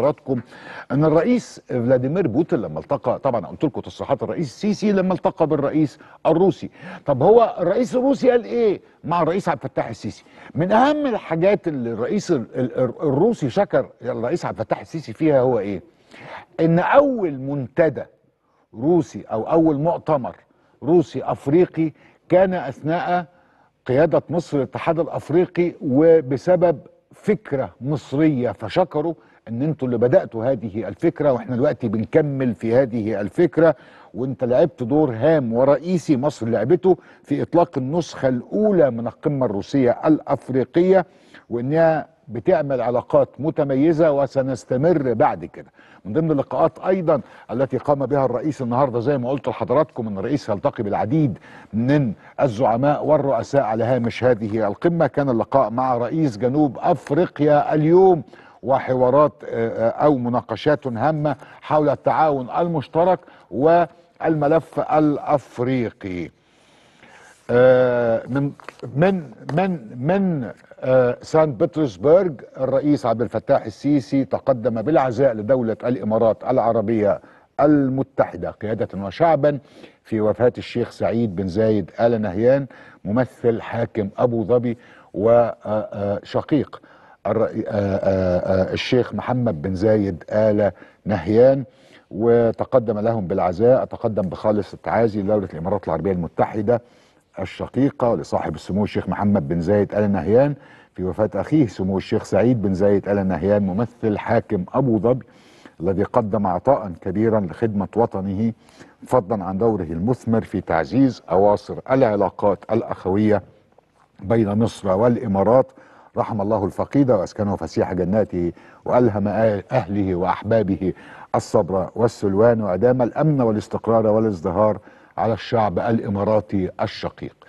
حضراتكم ان الرئيس فلاديمير بوتين لما التقى طبعا قلت لكم تصريحات الرئيس السيسي لما التقى بالرئيس الروسي طب هو الرئيس الروسي قال ايه مع الرئيس عبد الفتاح السيسي من اهم الحاجات اللي الرئيس الروسي شكر الرئيس عبد الفتاح السيسي فيها هو ايه ان اول منتدى روسي او اول مؤتمر روسي افريقي كان اثناء قياده مصر الاتحاد الافريقي وبسبب فكره مصريه فشكروا ان انتوا اللي بداتوا هذه الفكره واحنا دلوقتي بنكمل في هذه الفكره وانت لعبت دور هام ورئيسي مصر لعبته في اطلاق النسخه الاولى من القمه الروسيه الافريقيه وانها بتعمل علاقات متميزه وسنستمر بعد كده. من ضمن اللقاءات ايضا التي قام بها الرئيس النهارده زي ما قلت لحضراتكم ان الرئيس يلتقي بالعديد من الزعماء والرؤساء على هامش هذه القمه، كان اللقاء مع رئيس جنوب افريقيا اليوم وحوارات آه، آه، أو مناقشات هامة حول التعاون المشترك والملف الأفريقي آه، من من من من سان بطرسبرغ الرئيس عبد الفتاح السيسي تقدم بالعزاء لدولة الإمارات العربية المتحدة قيادة وشعبا في وفاة الشيخ سعيد بن زايد آل نهيان ممثل حاكم أبو ظبي وشقيق آه، آه، آه، الشيخ محمد بن زايد آل نهيان وتقدم لهم بالعزاء تقدم بخالص التعازي لدولة الإمارات العربية المتحدة الشقيقة لصاحب السمو الشيخ محمد بن زايد آل نهيان في وفاة أخيه سمو الشيخ سعيد بن زايد آل نهيان ممثل حاكم أبو ظبي الذي قدم عطاء كبيرا لخدمة وطنه فضلا عن دوره المثمر في تعزيز أواصر العلاقات الأخوية بين مصر والإمارات رحم الله الفقيد واسكنه فسيح جناته والهم آه- اهله واحبابه الصبر والسلوان وادام الامن والاستقرار والازدهار على الشعب الاماراتي الشقيق